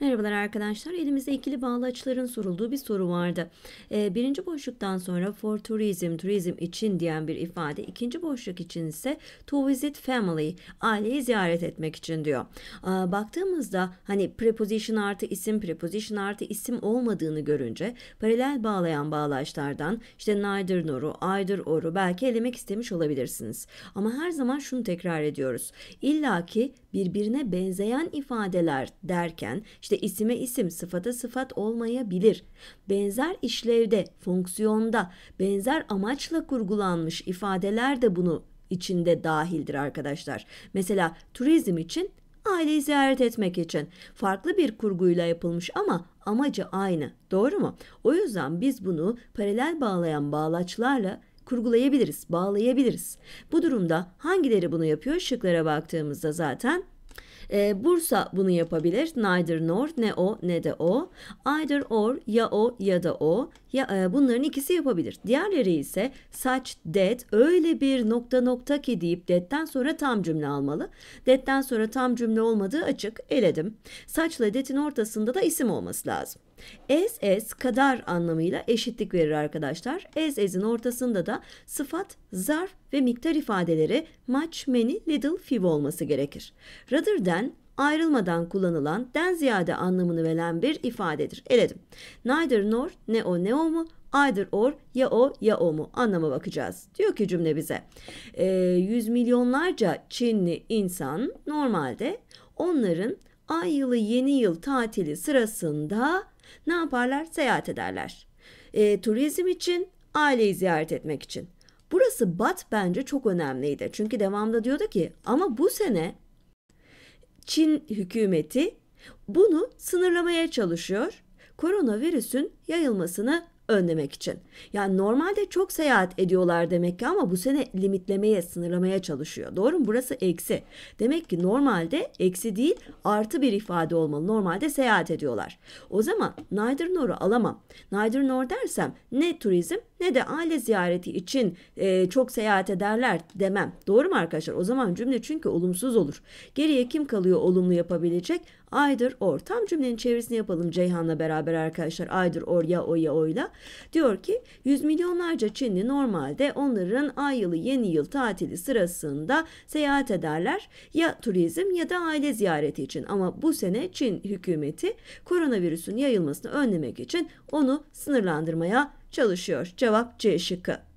Merhabalar arkadaşlar. Elimizde ikili bağlaçların sorulduğu bir soru vardı. Ee, birinci boşluktan sonra for tourism, turizm için diyen bir ifade. ikinci boşluk için ise to visit family, aileyi ziyaret etmek için diyor. Ee, baktığımızda hani preposition artı isim, preposition artı isim olmadığını görünce paralel bağlayan bağlaçlardan işte neither nor'u, either or'u belki elemek istemiş olabilirsiniz. Ama her zaman şunu tekrar ediyoruz. İlla ki birbirine benzeyen ifadeler derken işte işte isime isim, sıfata sıfat olmayabilir. Benzer işlevde, fonksiyonda, benzer amaçla kurgulanmış ifadeler de bunu içinde dahildir arkadaşlar. Mesela turizm için aileyi ziyaret etmek için farklı bir kurguyla yapılmış ama amacı aynı. Doğru mu? O yüzden biz bunu paralel bağlayan bağlaçlarla kurgulayabiliriz, bağlayabiliriz. Bu durumda hangileri bunu yapıyor? Şıklara baktığımızda zaten e, Bursa bunu yapabilir. Neither nor ne o ne de o. Either or ya o ya da o ya, e, bunların ikisi yapabilir. Diğerleri ise such det öyle bir nokta nokta ki deyip detten sonra tam cümle almalı. Detten sonra tam cümle olmadığı açık eledim. Saçla detin ortasında da isim olması lazım. Ez ez kadar anlamıyla eşitlik verir arkadaşlar. Ez ezin ortasında da sıfat, zarf ve miktar ifadeleri much, many, little, few olması gerekir. Rather than ayrılmadan kullanılan den ziyade anlamını veren bir ifadedir. Eledim. Neither nor ne o ne o mu either or ya o ya o mu anlama bakacağız. Diyor ki cümle bize e, yüz milyonlarca Çinli insan normalde onların ay yılı yeni yıl tatili sırasında ne yaparlar? Seyahat ederler. E, turizm için, aileyi ziyaret etmek için. Burası Bat bence çok önemliydi. Çünkü devamda diyordu ki ama bu sene Çin hükümeti bunu sınırlamaya çalışıyor. Koronavirüsün yayılmasını önlemek için. Yani normalde çok seyahat ediyorlar demek ki ama bu sene limitlemeye, sınırlamaya çalışıyor. Doğru mu? Burası eksi. Demek ki normalde eksi değil artı bir ifade olmalı. Normalde seyahat ediyorlar. O zaman neither nor'u alamam. Neither nor dersem ne turizm ne de aile ziyareti için e, çok seyahat ederler demem. Doğru mu arkadaşlar? O zaman cümle çünkü olumsuz olur. Geriye kim kalıyor olumlu yapabilecek? Aydır or. Tam cümlenin çevirisini yapalım Ceyhan'la beraber arkadaşlar. Aydır or ya o ya oyla. Diyor ki yüz milyonlarca Çinli normalde onların ay yılı yeni yıl tatili sırasında seyahat ederler. Ya turizm ya da aile ziyareti için. Ama bu sene Çin hükümeti koronavirüsün yayılmasını önlemek için onu sınırlandırmaya çalışıyor. Cevap C şıkkı.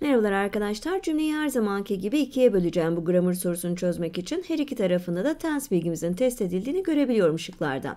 Merhabalar arkadaşlar. Cümleyi her zamanki gibi ikiye böleceğim bu gramer sorusunu çözmek için. Her iki tarafında da tense bilgimizin test edildiğini görebiliyorum ışıklarda.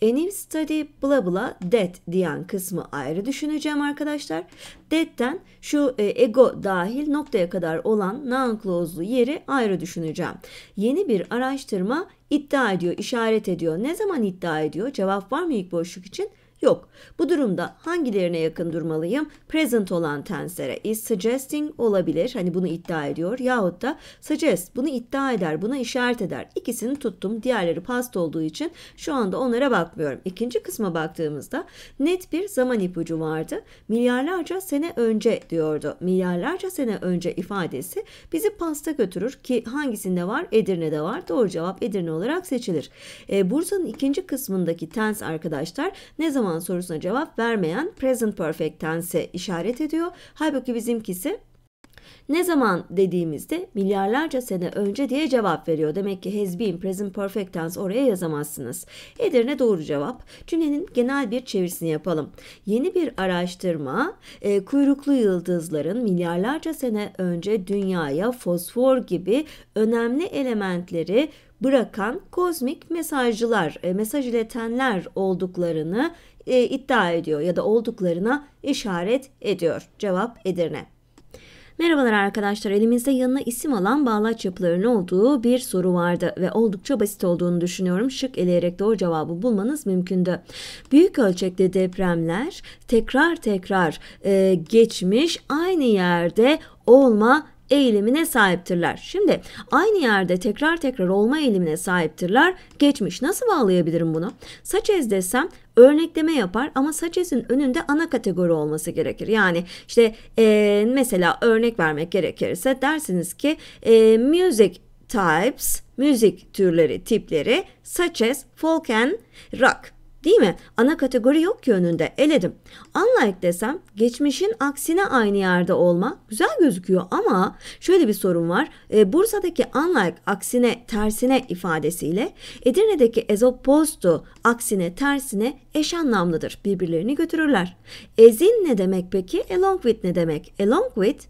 Enim study bla bla that diyen kısmı ayrı düşüneceğim arkadaşlar. That'ten şu e, ego dahil noktaya kadar olan noun clause'lu yeri ayrı düşüneceğim. Yeni bir araştırma iddia ediyor, işaret ediyor. Ne zaman iddia ediyor? Cevap var mı ilk boşluk için? Yok. Bu durumda hangilerine yakın durmalıyım? Present olan tenslere is suggesting olabilir. Hani bunu iddia ediyor. Yahut da suggest bunu iddia eder, buna işaret eder. İkisini tuttum. Diğerleri past olduğu için şu anda onlara bakmıyorum. İkinci kısma baktığımızda net bir zaman ipucu vardı. Milyarlarca sene önce diyordu. Milyarlarca sene önce ifadesi bizi pasta götürür ki hangisinde var? Edirne'de var. Doğru cevap Edirne olarak seçilir. Ee, Bursa'nın ikinci kısmındaki tense arkadaşlar ne zaman zaman sorusuna cevap vermeyen present perfect tense işaret ediyor. Halbuki bizimkisi ne zaman dediğimizde milyarlarca sene önce diye cevap veriyor. Demek ki has been, present perfect tense oraya yazamazsınız. Edirne doğru cevap. Cümlenin genel bir çevirisini yapalım. Yeni bir araştırma e, kuyruklu yıldızların milyarlarca sene önce dünyaya fosfor gibi önemli elementleri bırakan kozmik mesajcılar, e, mesaj iletenler olduklarını e, iddia ediyor ya da olduklarına işaret ediyor. Cevap Edirne. Merhabalar arkadaşlar elimizde yanına isim alan bağlaç yapılarının olduğu bir soru vardı ve oldukça basit olduğunu düşünüyorum. Şık eleyerek doğru cevabı bulmanız mümkündü. Büyük ölçekli depremler tekrar tekrar e, geçmiş aynı yerde olma eğilimine sahiptirler. Şimdi aynı yerde tekrar tekrar olma eğilimine sahiptirler. Geçmiş nasıl bağlayabilirim bunu? Saç ez desem örnekleme yapar ama saç ezin önünde ana kategori olması gerekir. Yani işte e, mesela örnek vermek gerekirse dersiniz ki e, music types, müzik türleri, tipleri, such as folk and rock. Değil mi? Ana kategori yok ki önünde. Eledim. Unlike desem geçmişin aksine aynı yerde olma güzel gözüküyor ama şöyle bir sorun var. E, Bursa'daki unlike aksine tersine ifadesiyle Edirne'deki as opposed to aksine tersine eş anlamlıdır. Birbirlerini götürürler. As in ne demek peki? Along with ne demek? Along with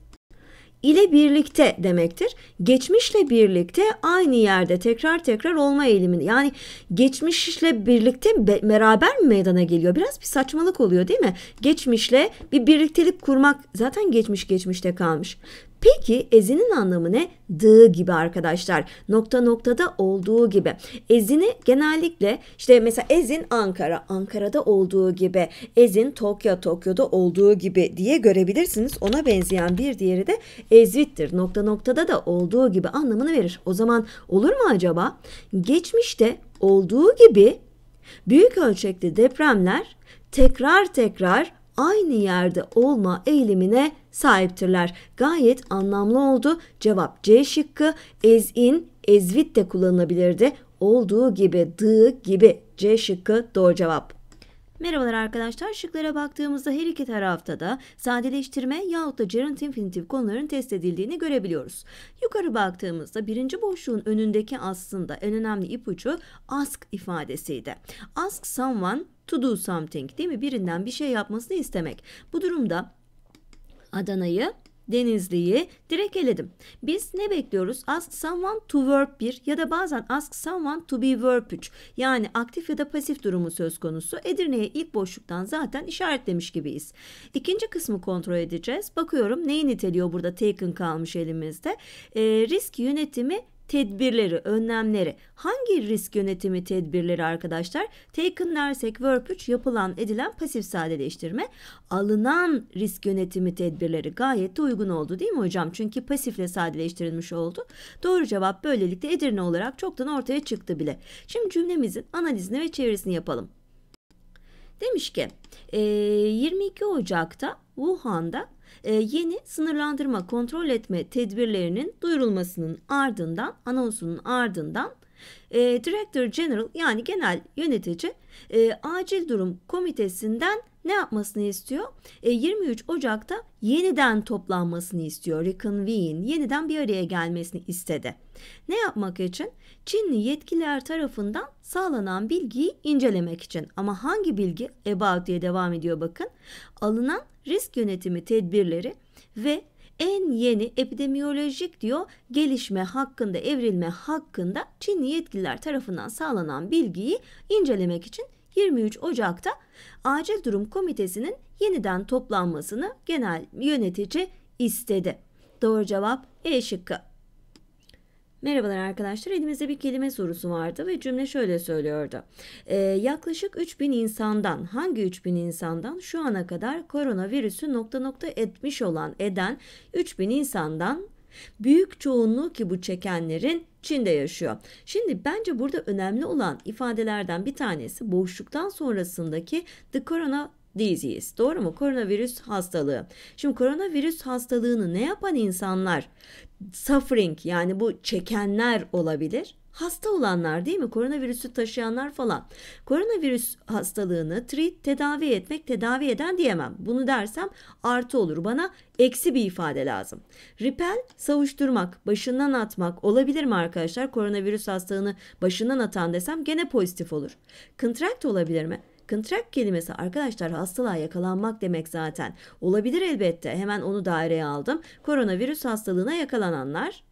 ile birlikte demektir. Geçmişle birlikte aynı yerde tekrar tekrar olma eğilimini yani geçmişle birlikte be, beraber mi meydana geliyor? Biraz bir saçmalık oluyor değil mi? Geçmişle bir birliktelik kurmak zaten geçmiş geçmişte kalmış. Peki ezinin anlamı ne? Dığı gibi arkadaşlar. Nokta noktada olduğu gibi. Ezini genellikle işte mesela ezin Ankara, Ankara'da olduğu gibi. Ezin Tokyo, Tokyo'da olduğu gibi diye görebilirsiniz. Ona benzeyen bir diğeri de ezvittir. Nokta noktada da olduğu gibi anlamını verir. O zaman olur mu acaba? Geçmişte olduğu gibi büyük ölçekli depremler tekrar tekrar aynı yerde olma eğilimine sahiptirler. Gayet anlamlı oldu. Cevap C şıkkı. Ezin, ezvit de kullanılabilirdi. Olduğu gibi, dı gibi. C şıkkı doğru cevap. Merhabalar arkadaşlar. Şıklara baktığımızda her iki tarafta da sadeleştirme yahut da gerund infinitive konuların test edildiğini görebiliyoruz. Yukarı baktığımızda birinci boşluğun önündeki aslında en önemli ipucu ask ifadesiydi. Ask someone to do something değil mi? Birinden bir şey yapmasını istemek. Bu durumda Adana'yı Denizli'yi direkt eledim. Biz ne bekliyoruz? Ask someone to verb 1 ya da bazen ask someone to be verb 3. Yani aktif ya da pasif durumu söz konusu. Edirne'ye ilk boşluktan zaten işaretlemiş gibiyiz. İkinci kısmı kontrol edeceğiz. Bakıyorum neyi niteliyor burada taken kalmış elimizde. E, risk yönetimi tedbirleri, önlemleri. Hangi risk yönetimi tedbirleri arkadaşlar? Taken, Nersek, Verb 3 yapılan edilen pasif sadeleştirme. Alınan risk yönetimi tedbirleri gayet de uygun oldu değil mi hocam? Çünkü pasifle sadeleştirilmiş oldu. Doğru cevap böylelikle Edirne olarak çoktan ortaya çıktı bile. Şimdi cümlemizin analizini ve çevirisini yapalım. Demiş ki 22 Ocak'ta Wuhan'da ee, yeni sınırlandırma kontrol etme tedbirlerinin duyurulmasının ardından anonsunun ardından e, Director General yani genel yönetici e, acil durum komitesinden ne yapmasını istiyor? E, 23 Ocak'ta yeniden toplanmasını istiyor. Reconvene, yeniden bir araya gelmesini istedi. Ne yapmak için? Çinli yetkililer tarafından sağlanan bilgiyi incelemek için. Ama hangi bilgi? About diye devam ediyor bakın. Alınan risk yönetimi tedbirleri ve en yeni epidemiyolojik diyor gelişme hakkında evrilme hakkında Çinli yetkililer tarafından sağlanan bilgiyi incelemek için 23 Ocak'ta Acil Durum Komitesi'nin yeniden toplanmasını genel yönetici istedi. Doğru cevap E şıkkı. Merhabalar arkadaşlar elimizde bir kelime sorusu vardı ve cümle şöyle söylüyordu. Ee, yaklaşık 3000 insandan hangi 3000 insandan şu ana kadar koronavirüsü nokta nokta etmiş olan eden 3000 insandan büyük çoğunluğu ki bu çekenlerin Çin'de yaşıyor. Şimdi bence burada önemli olan ifadelerden bir tanesi boşluktan sonrasındaki the corona disease. Doğru mu? Koronavirüs hastalığı. Şimdi koronavirüs hastalığını ne yapan insanlar? Suffering yani bu çekenler olabilir hasta olanlar değil mi? Koronavirüsü taşıyanlar falan. Koronavirüs hastalığını treat tedavi etmek tedavi eden diyemem. Bunu dersem artı olur. Bana eksi bir ifade lazım. Repel savuşturmak, başından atmak olabilir mi arkadaşlar? Koronavirüs hastalığını başından atan desem gene pozitif olur. Contract olabilir mi? Contract kelimesi arkadaşlar hastalığa yakalanmak demek zaten. Olabilir elbette. Hemen onu daireye aldım. Koronavirüs hastalığına yakalananlar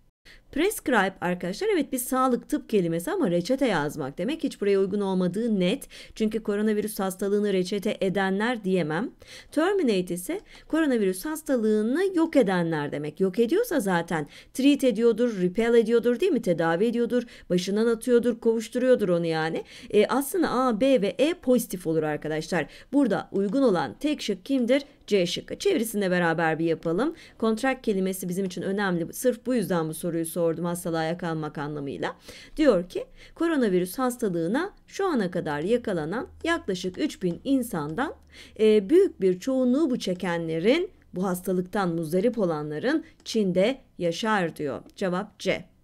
Prescribe arkadaşlar evet bir sağlık tıp kelimesi ama reçete yazmak demek hiç buraya uygun olmadığı net. Çünkü koronavirüs hastalığını reçete edenler diyemem. Terminate ise koronavirüs hastalığını yok edenler demek. Yok ediyorsa zaten treat ediyordur, repel ediyordur değil mi? Tedavi ediyordur, başından atıyordur, kovuşturuyordur onu yani. E, aslında A, B ve E pozitif olur arkadaşlar. Burada uygun olan tek şık kimdir? C şıkkı. Çevirisini de beraber bir yapalım. Contract kelimesi bizim için önemli. Sırf bu yüzden bu soruyu sordum sordum hastalığa yakalanmak anlamıyla. Diyor ki koronavirüs hastalığına şu ana kadar yakalanan yaklaşık 3000 insandan e, büyük bir çoğunluğu bu çekenlerin bu hastalıktan muzdarip olanların Çin'de yaşar diyor. Cevap C.